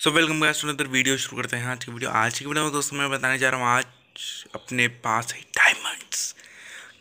so welcome guys to another video शुरू करते हैं आज की वीडियो आज की वीडियो में दोस्तों मैं बताने जा रहा हूँ आज अपने पास है डायमंड्स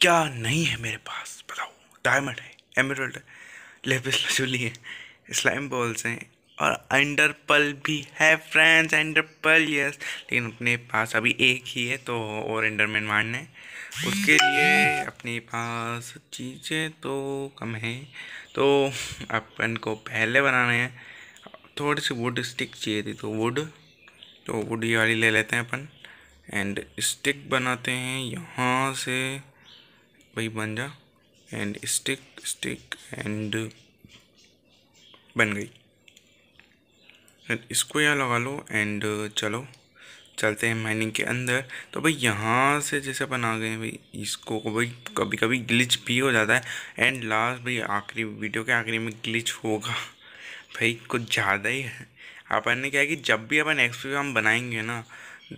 क्या नहीं है मेरे पास बताओ डायमंड है एमरल्ड है लेपिस लजूली है स्लाइम बॉल्स हैं और अंडरपल भी है फ्रेंड्स अंडरपल यस लेकिन अपने पास अभी एक ही है तो और एंडरमैन मारना है उसके लिए अपने पास चीज़ें तो कम हैं तो अपन को पहले बनाना है थोड़ी सी वुड स्टिक चाहिए थी तो वुड तो वुड ये वाली ले लेते हैं अपन एंड स्टिक बनाते हैं यहाँ से भाई बन जा एंड स्टिक स्टिक एंड बन गई एंड इसको यहाँ लगा लो एंड चलो चलते हैं माइनिंग के अंदर तो भाई यहाँ से जैसे अपन आ गए भाई इसको भाई कभी कभी ग्लिच भी हो जाता है एंड लास्ट भाई आखिरी वीडियो के आखिरी में ग्लिच होगा भाई कुछ ज़्यादा ही है अपन ने क्या है कि जब भी अपन एक्सपी हम बनाएंगे ना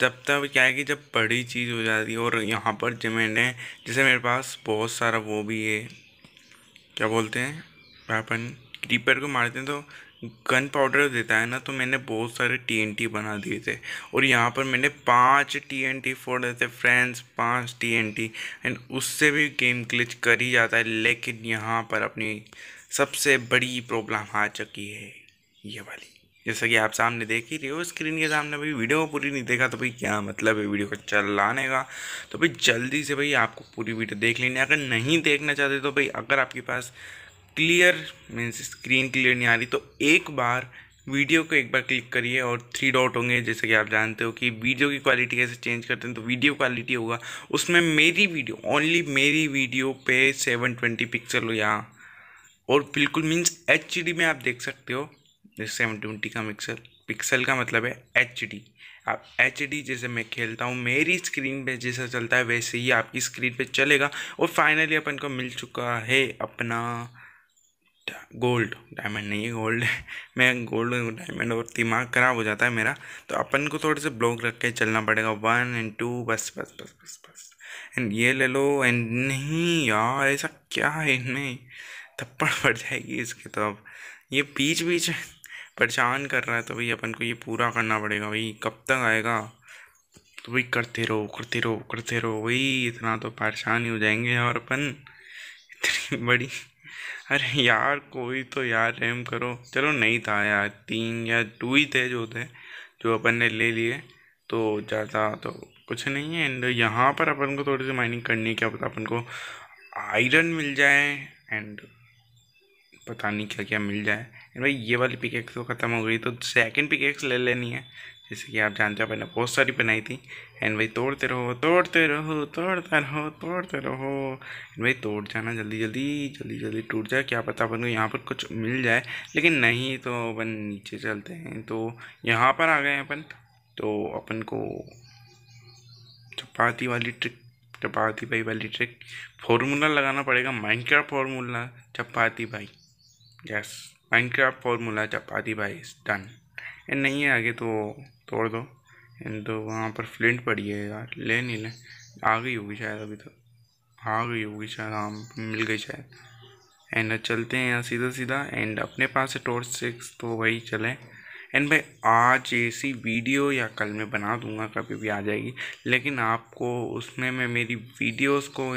जब तक क्या है कि जब बड़ी चीज़ हो जाती है और यहाँ पर जमेंट है जैसे मेरे पास बहुत सारा वो भी है क्या बोलते हैं अपन क्रीपर को मारते हैं तो गन पाउडर देता है ना तो मैंने बहुत सारे टीएनटी बना दिए थे और यहाँ पर मैंने पांच टीएनटी फोड़ देते फ्रेंड्स पांच टीएनटी एंड उससे भी गेम क्लिच कर ही जाता है लेकिन यहाँ पर अपनी सबसे बड़ी प्रॉब्लम आ चुकी है ये वाली जैसा कि आप सामने देख ही रहे हो स्क्रीन के सामने भाई वीडियो पूरी नहीं देखा तो भाई क्या मतलब है वीडियो को चलाने का तो भाई जल्दी से भाई आपको पूरी वीडियो देख लेनी अगर नहीं देखना चाहते तो भाई अगर आपके पास क्लियर मीन्स स्क्रीन क्लियर नहीं आ रही तो एक बार वीडियो को एक बार क्लिक करिए और थ्री डॉट होंगे जैसे कि आप जानते हो कि वीडियो की क्वालिटी कैसे चेंज करते हैं तो वीडियो क्वालिटी होगा उसमें मेरी वीडियो ओनली मेरी वीडियो पे सेवन ट्वेंटी पिक्सल या और बिल्कुल मीन्स एच में आप देख सकते हो जैसे सेवन ट्वेंटी का मिक्सर पिक्सल का मतलब है एच डी आप एच डी जैसे मैं खेलता हूँ मेरी स्क्रीन पे जैसा चलता है वैसे ही आपकी स्क्रीन पे चलेगा और फाइनली अपन को मिल चुका है अपना गोल्ड डायमंड नहीं है गोल्ड मैं गोल्ड डायमंड और दिमाग खराब हो जाता है मेरा तो अपन को थोड़े से ब्लॉक रख के चलना पड़ेगा वन एंड टू बस बस बस बस बस एंड ये ले लो एंड नहीं यार ऐसा क्या है नहीं थप्पड़ पड़ जाएगी इसके तो अब ये बीच बीच परेशान कर रहा है तो भाई अपन को ये पूरा करना पड़ेगा भाई कब तक आएगा तो भाई करते रहो करते रहो करते रहो वही इतना तो परेशान ही हो जाएंगे और अपन इतनी बड़ी अरे यार कोई तो यार रेम करो चलो नहीं था यार तीन या टू ही थे जो थे जो अपन ने ले लिए तो ज़्यादा तो कुछ नहीं है एंड यहाँ पर अपन को थोड़ी सी माइनिंग करनी है क्या पता अपन को आयरन मिल जाए एंड पता नहीं क्या क्या मिल जाए एंड भाई ये वाली पिकेक्स तो ख़त्म हो गई तो सेकंड पिकेक्स ले लेनी है जैसे कि आप जानते हो मैंने बहुत सारी बनाई थी एंड भाई तोड़ते रहो तोड़ते रहो तोड़ते रहो तोड़ते रहो एंड भाई तोड़ जाना जल्दी जल्दी जल्दी जल्दी टूट जाए क्या पता अपन को यहाँ पर कुछ मिल जाए लेकिन नहीं तो अपन नीचे चलते हैं तो यहाँ पर आ गए अपन तो अपन को चपाती वाली ट्रिक चपाती भाई वाली ट्रिक फॉर्मूला लगाना पड़ेगा माइंड का फॉर्मूला चपाती भाई यस माइनक्राफ्ट फॉर्मूला चपाती भाई डन एंड नहीं है आगे तो तोड़ दो एंड तो वहाँ पर फ्लिंट पड़ी है यार ले नहीं ले आ गई होगी शायद अभी तो आ गई होगी शायद हाँ मिल गई शायद एंड चलते हैं यहाँ सीधा सीधा एंड अपने पास है टोर्च सिक्स तो वही चले एंड भाई आज ऐसी वीडियो या कल मैं बना दूंगा कभी भी आ जाएगी लेकिन आपको उसमें मैं मेरी वीडियोस को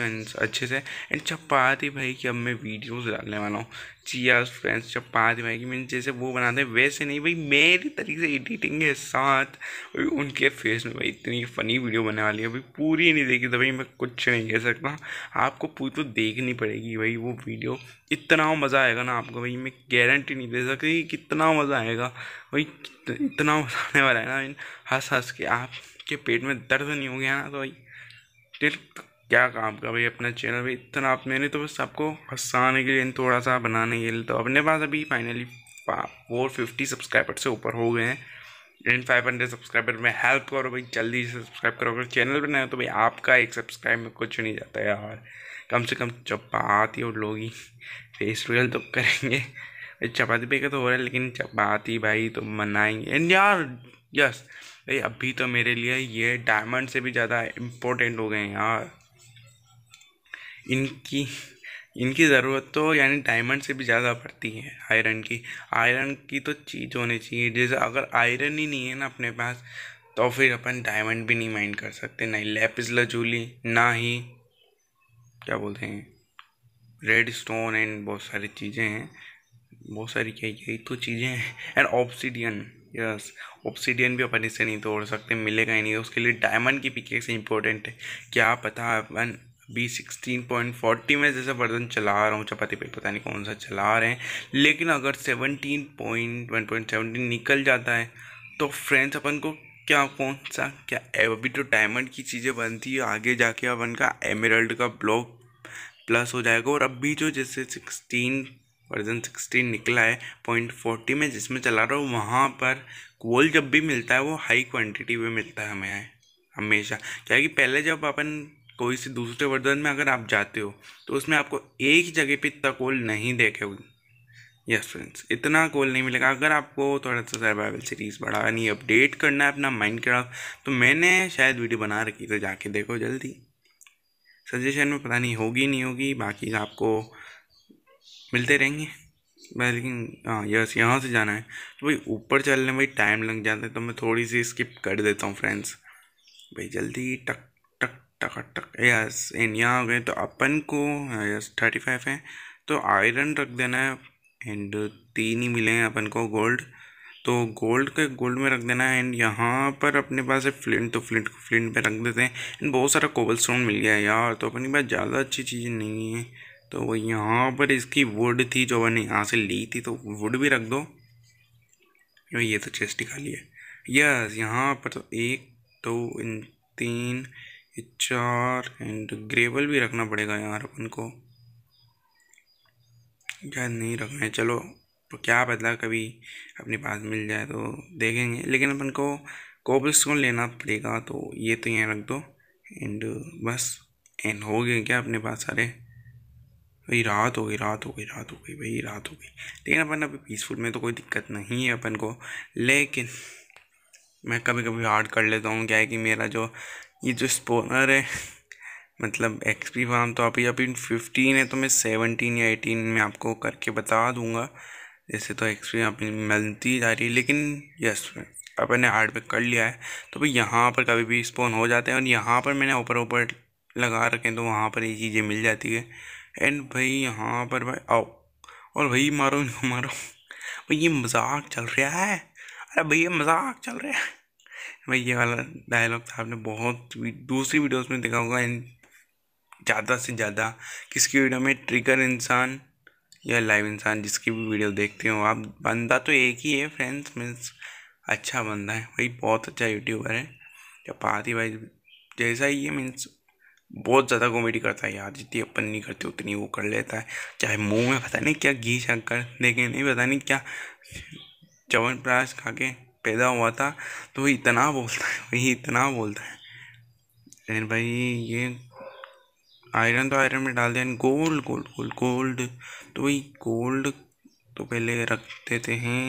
अच्छे से एंड चपाती भाई कि अब मैं वीडियोस डालने वाला हूँ चिया फ्रेंड्स जब पाँच में आएगी जैसे वो बनाते हैं वैसे नहीं भाई मेरे तरीके से एडिटिंग के साथ उनके फेस में भाई इतनी फनी वीडियो बनने वाली है भाई पूरी नहीं देखी तो भाई मैं कुछ नहीं कह सकता आपको पूरी तो देखनी पड़ेगी भाई वो वीडियो इतना मज़ा आएगा ना आपको भाई मैं गारंटी नहीं दे सकती कितना मज़ा आएगा भाई इतना मज़ा आने वाला है ना हंस हंस के आपके पेट में दर्द नहीं हो गया ना तो भाई क्या काम का भाई अपना चैनल भाई इतना आप मैंने तो बस आपको हंसाने के लिए थोड़ा सा बनाने के लिए तो अपने पास अभी फाइनली फोर फिफ्टी सब्सक्राइबर से ऊपर हो गए हैं इन फाइव हंड्रेड सब्सक्राइबर में हेल्प करो भाई जल्दी से सब्सक्राइब करो अगर चैनल पर हो तो भाई आपका एक सब्सक्राइब में कुछ नहीं जाता यार कम से कम चपाती और लोग ही फेस रियल तो करेंगे चपाती पे का तो हो रहा है लेकिन चपाती भाई तो मनाएंगे एंड यार यस भाई अभी तो मेरे लिए ये डायमंड से भी ज़्यादा इम्पोर्टेंट हो गए हैं यार इनकी इनकी ज़रूरत तो यानी डायमंड से भी ज़्यादा पड़ती है आयरन की आयरन की तो चीज़ होनी चाहिए जैसे अगर आयरन ही नहीं है ना अपने पास तो फिर अपन डायमंड भी नहीं माइंड कर सकते ना ही लेपिस लजूली ना ही क्या बोलते हैं रेड स्टोन एंड बहुत सारी चीज़ें हैं बहुत सारी क्या यही तो चीज़ें हैं एंड ऑप्सीडियन यस ऑप्सीडियन भी अपन इससे नहीं तोड़ सकते मिलेगा ही नहीं उसके लिए डायमंड की पिकेक्स इंपॉर्टेंट है क्या पता अपन बी सिक्सटीन पॉइंट फोर्टी में जैसे बर्तन चला रहा हूँ चपाती पे पता नहीं कौन सा चला रहे हैं लेकिन अगर seventeen point one point seventeen निकल जाता है तो फ्रेंड्स अपन को क्या कौन सा क्या अभी तो डायमंड की चीज़ें बनती है आगे जाके अपन का एमरल्ड का ब्लॉक प्लस हो जाएगा और अभी जो जैसे सिक्सटीन वर्जन सिक्सटीन निकला है पॉइंट फोर्टी में जिसमें चला रहा हूँ वहाँ पर कोल जब भी मिलता है वो हाई क्वांटिटी में मिलता है हमें हमेशा क्या कि पहले जब अपन कोई से दूसरे वर्जन में अगर आप जाते हो तो उसमें आपको एक ही जगह पर इतना कोल नहीं देखेगा यस फ्रेंड्स इतना कोल नहीं मिलेगा अगर आपको थोड़ा सा सर्वाइवल सीरीज़ बढ़ानी अपडेट करना है अपना माइंड क्राफ्ट तो मैंने शायद वीडियो बना रखी तो जाके देखो जल्दी सजेशन में पता नहीं होगी नहीं होगी बाकी आपको मिलते रहेंगे लेकिन हाँ यस यहाँ से जाना है तो भाई ऊपर चलने में टाइम लग जाता है तो मैं थोड़ी सी स्किप कर देता हूँ फ्रेंड्स भाई जल्दी टक टक टक यस एंड यहाँ गए तो अपन को यस थर्टी फाइव है तो आयरन रख देना है एंड तीन ही मिले हैं अपन को गोल्ड तो गोल्ड के गोल्ड में रख देना है एंड यहाँ पर अपने पास है फ्लिंट तो फ्लिंट फ्लिंट पे रख देते हैं एंड बहुत सारा कोबल स्टोन मिल गया है यार तो अपने पास ज़्यादा अच्छी चीज़ें नहीं है तो वो यहाँ पर इसकी वुड थी जो मैंने यहाँ से ली थी तो वुड भी रख दो ये तो चेस्ट खाली है यस यहाँ पर तो एक दो तो, तीन चार एंड ग्रेवल भी रखना पड़ेगा यार अपन को क्या नहीं रखना है चलो तो क्या बदला कभी अपने पास मिल जाए तो देखेंगे लेकिन अपन को कोबल स्टोन लेना पड़ेगा तो ये तो यहाँ रख दो एंड बस एंड हो गए क्या अपने पास सारे भाई रात हो गई रात हो गई रात हो गई भाई रात हो गई लेकिन अपन अभी पीसफुल में तो कोई दिक्कत नहीं है अपन को लेकिन मैं कभी कभी हार्ड कर लेता हूँ क्या है कि मेरा जो ये जो स्पोनर है मतलब एक्स पी फार्म तो अभी अभी फिफ्टीन है तो मैं सेवनटीन या एटीन में आपको करके बता दूंगा जैसे तो एक्स पी अपनी मिलती जा रही है लेकिन यस अपन ने हार्ड पे कर लिया है तो भाई यहाँ पर कभी भी स्पोन हो जाते हैं और यहाँ पर मैंने ऊपर ऊपर लगा रखे हैं तो वहाँ पर ये चीज़ें मिल जाती है एंड भाई यहाँ पर भाई आओ और भाई मारो इनको मारो भाई ये मजाक चल रहा है अरे भैया मजाक चल रहा है भाई ये वाला डायलॉग था आपने बहुत दूसरी वीडियोस में देखा होगा इन ज़्यादा से ज़्यादा किसकी वीडियो में ट्रिगर इंसान या लाइव इंसान जिसकी भी वीडियो देखते हो आप बंदा तो एक ही है फ्रेंड्स मीन्स अच्छा बंदा है भाई बहुत अच्छा यूट्यूबर है या पाती भाई जैसा ही है मीन्स बहुत ज़्यादा कॉमेडी करता है यार जितनी अपन नहीं करते उतनी वो कर लेता है चाहे मुंह में पता नहीं क्या घी छक कर देखें नहीं पता नहीं क्या चवन प्राश खा के पैदा हुआ था तो वही इतना बोलता है वही इतना बोलता है लेकिन भाई ये आयरन तो आयरन में डाल दिया गोल्ड गोल्ड गोल्ड गोल्ड तो वही गोल्ड तो पहले रख देते हैं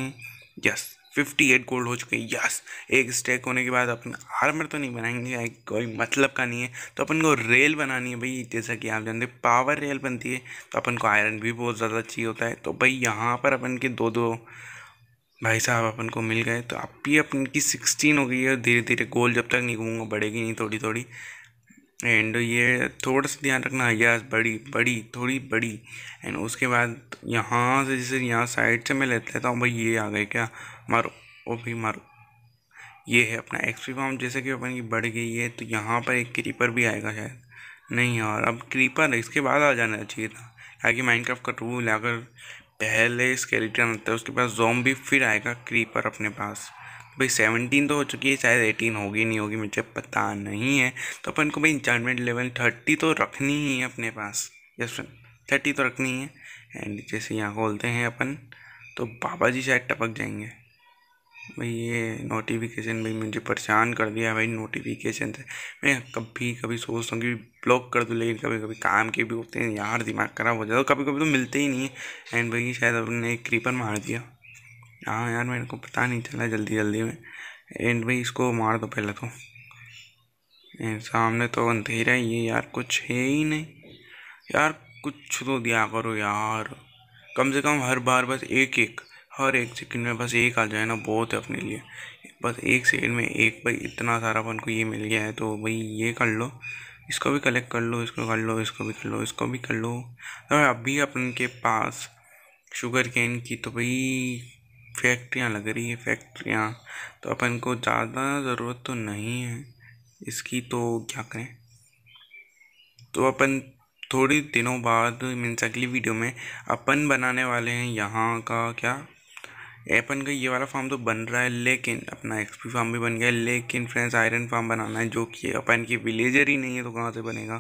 यस फिफ्टी एट गोल्ड हो चुके हैं यस एक स्टेक होने के बाद अपन आर्मर तो नहीं बनाएंगे कोई मतलब का नहीं है तो अपन को रेल बनानी है भाई जैसा कि आप जानते हैं पावर रेल बनती है तो अपन को आयरन भी बहुत ज़्यादा चाहिए होता है तो भाई यहाँ पर अपन के दो दो भाई साहब अपन को मिल गए तो अब भी अपन की सिक्सटीन हो गई है धीरे धीरे गोल जब तक नहीं घूमूंगा बढ़ेगी नहीं थोड़ी थोड़ी एंड ये थोड़ा सा ध्यान रखना यस बड़ी बड़ी थोड़ी बड़ी एंड उसके बाद यहाँ से जैसे यहाँ साइड से मैं लेता लेता हूँ भाई ये आ गए क्या मारो ओ भी मारो ये है अपना एक्सपी फॉर्म जैसे कि अपन की बढ़ गई है तो यहाँ पर एक क्रीपर भी आएगा शायद नहीं और अब क्रीपर इसके बाद आ जाना चाहिए था ताकि माइंड का रूल अगर पहले स्केलेटन आता है उसके पास भी फिर आएगा क्रीपर अपने पास भाई सेवनटीन तो हो चुकी है शायद एटीन होगी नहीं होगी मुझे पता नहीं है तो अपन को भाई इंचार्टमेंट लेवल थर्टी तो रखनी ही है अपने पास यस फ्रेंड थर्टी तो रखनी है एंड जैसे यहाँ खोलते हैं अपन तो बाबा जी शायद टपक जाएंगे भाई ये नोटिफिकेशन भाई मुझे परेशान कर दिया भाई नोटिफिकेशन से मैं कभी कभी सोचता हूँ कि ब्लॉक कर दूँ लेकिन कभी कभी काम के भी होते हैं यार दिमाग खराब हो जाता है तो कभी कभी तो मिलते ही नहीं है एंड भाई शायद अपने एक क्रीपर मार दिया हाँ यार मेरे को पता नहीं चला जल्दी जल्दी में एंड भाई इसको मार दो पहले तो एंड सामने तो अंधेरा ही है यार कुछ है ही नहीं यार कुछ तो दिया करो यार कम से कम हर बार बस एक एक हर एक सेकंड में बस एक आ जाए ना बहुत है अपने लिए बस एक सेकंड में एक भाई इतना सारा अपन को ये मिल गया है तो भाई ये कर लो इसको भी कलेक्ट कर लो इसको कर लो इसको भी कर लो इसको भी कर लो और तो अभी अपन के पास शुगर कैन की तो भाई फैक्ट्रियाँ लग रही है फैक्ट्रियाँ तो अपन को ज़्यादा ज़रूरत तो नहीं है इसकी तो क्या करें तो अपन थोड़ी दिनों बाद मीन्स अगली वीडियो में अपन बनाने वाले हैं यहाँ का क्या एपन का ये वाला फार्म तो बन रहा है लेकिन अपना एक्सपी फार्म भी बन गया लेकिन फ्रेंड्स आयरन फार्म बनाना है जो कि अपन की विलेजर ही नहीं है तो कहाँ से बनेगा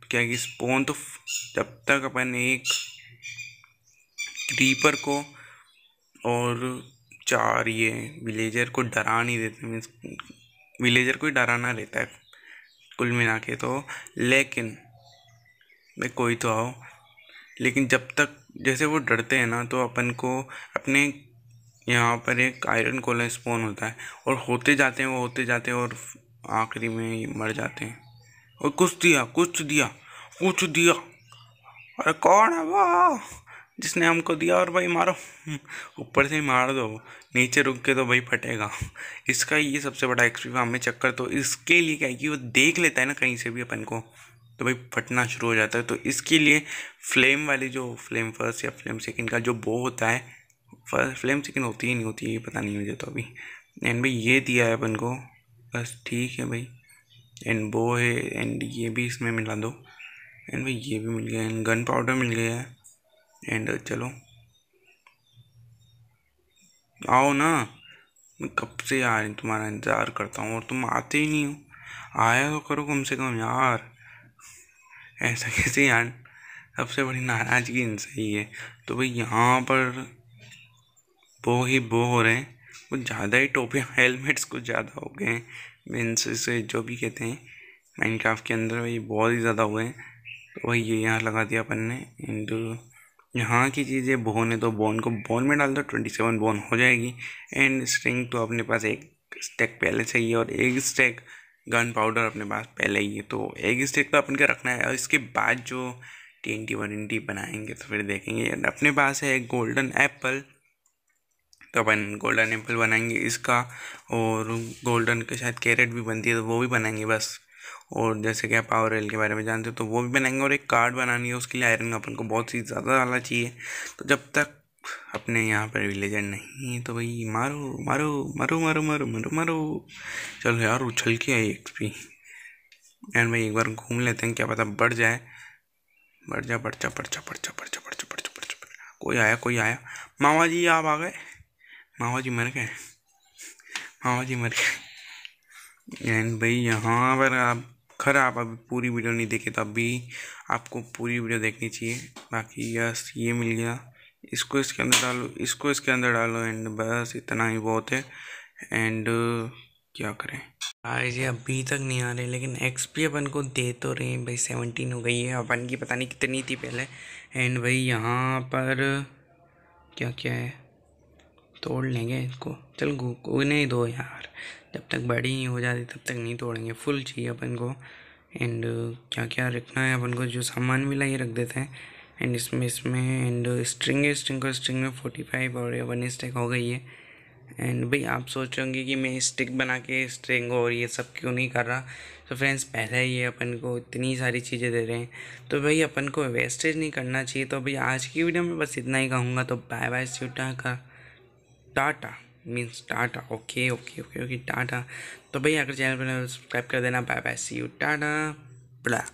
तो क्या कि स्पोन तो जब तक अपन एक क्रीपर को और चार ये विलेजर को डरा नहीं देते मीन्स विलेजर को ही डराना रहता है कुल मिला के तो लेकिन मैं कोई तो आओ लेकिन जब तक जैसे वो डरते हैं ना तो अपन को अपने यहाँ पर एक आयरन कोला स्पोन होता है और होते जाते हैं वो होते जाते हैं और आखिरी में मर जाते हैं और कुछ दिया कुछ दिया कुछ दिया अरे कौन है वाह जिसने हमको दिया और भाई मारो ऊपर से ही मार दो नीचे रुक के तो भाई फटेगा इसका ये सबसे बड़ा एक्सपी हमें चक्कर तो इसके लिए क्या है कि वो देख लेता है ना कहीं से भी अपन को तो भाई फटना शुरू हो जाता है तो इसके लिए फ्लेम वाली जो फ्लेम फर्स्ट या फ्लेम सेकंड का जो बो होता है फ्लेम चिकन होती ही नहीं होती है पता नहीं मुझे तो अभी एंड भाई ये दिया है अपन को बस ठीक है भाई एंड वो है एंड ये भी इसमें मिला दो एंड भाई ये भी मिल गया एंड गन पाउडर मिल गया है एंड चलो आओ ना मैं कब से आ रही तुम्हारा इंतज़ार करता हूँ और तुम आते ही नहीं हो आया तो करो कम से कम यार ऐसा कैसे यार सबसे बड़ी नाराज़गी इनसे ही है तो भाई यहाँ पर बो ही बो हो रहे हैं कुछ ज़्यादा ही टोपियाँ हेलमेट्स कुछ ज़्यादा हो गए हैं मीन्स इसे जो भी कहते हैं माइनक्राफ्ट के अंदर ये बहुत ही ज़्यादा हुए हैं तो वही ये यहाँ लगा दिया अपन ने इंटू uh, यहाँ की चीज़ें बोने तो बोन को बोन में डाल दो ट्वेंटी सेवन बोन हो जाएगी एंड स्ट्रिंग तो अपने पास एक स्टैक पहले से ही है और एक स्टैक गन पाउडर अपने पास पहले ही है तो एक स्टैक तो अपन के रखना है और इसके बाद जो T N T one N T बनाएंगे तो फिर देखेंगे अपने पास है एक गोल्डन एप्पल तो अपन गोल्डन एप्पल बनाएंगे इसका और गोल्डन के शायद कैरेट भी बनती है तो वो भी बनाएंगे बस और जैसे कि आप पावर रेल के बारे में जानते हो तो वो भी बनाएंगे और एक कार्ड बनानी है उसके लिए आयरन अपन को बहुत ही ज़्यादा डालना चाहिए तो जब तक अपने यहाँ पर विलेजर नहीं है तो भाई मारो मारो मारो मारो मारो मारो मारो चलो यार उछल के आई एक्सपी एंड भाई एक बार घूम लेते हैं क्या पता बढ़ जाए बढ़ जा बढ़ जा बढ़ जा बढ़ जा बढ़ जा बढ़ जा बढ़ जा कोई आया कोई आया मामा जी आप आ गए मामा जी मर गए मामा जी मर गए एंड भाई यहाँ पर आप खर आप अभी पूरी वीडियो नहीं देखे तो अभी आपको पूरी वीडियो देखनी चाहिए बाकी यस ये मिल गया इसको इसके अंदर डालो इसको इसके अंदर डालो एंड बस इतना ही बहुत है एंड क्या करें आए जी अभी तक नहीं आ रहे लेकिन एक्सपी अपन को दे तो रहे हैं भाई सेवनटीन हो गई है अपन की पता नहीं कितनी थी पहले एंड भाई यहाँ पर क्या क्या है तोड़ लेंगे इसको चल उन्हें ही दो यार जब तक बड़ी नहीं हो जाती तब तक नहीं तोड़ेंगे फुल चाहिए अपन को एंड क्या क्या रखना है अपन को जो सामान मिला ये रख देते हैं एंड इसमें इसमें एंड स्ट्रिंग है स्ट्रिंग को स्ट्रिंग में फोर्टी फाइव और वन स्टिक हो गई है एंड भाई आप सोच रहे होंगे कि मैं स्टिक बना के स्ट्रिंग और ये सब क्यों नहीं कर रहा तो फ्रेंड्स पहले ही अपन को इतनी सारी चीज़ें दे रहे हैं तो भाई अपन को वेस्टेज नहीं करना चाहिए तो भाई आज की वीडियो में बस इतना ही कहूँगा तो बाय बाय स्यूटा का tata means tata okay okay okay okay tata तो भैया अगर चैनल पर सब्सक्राइब कर देना bye bye see you tata blah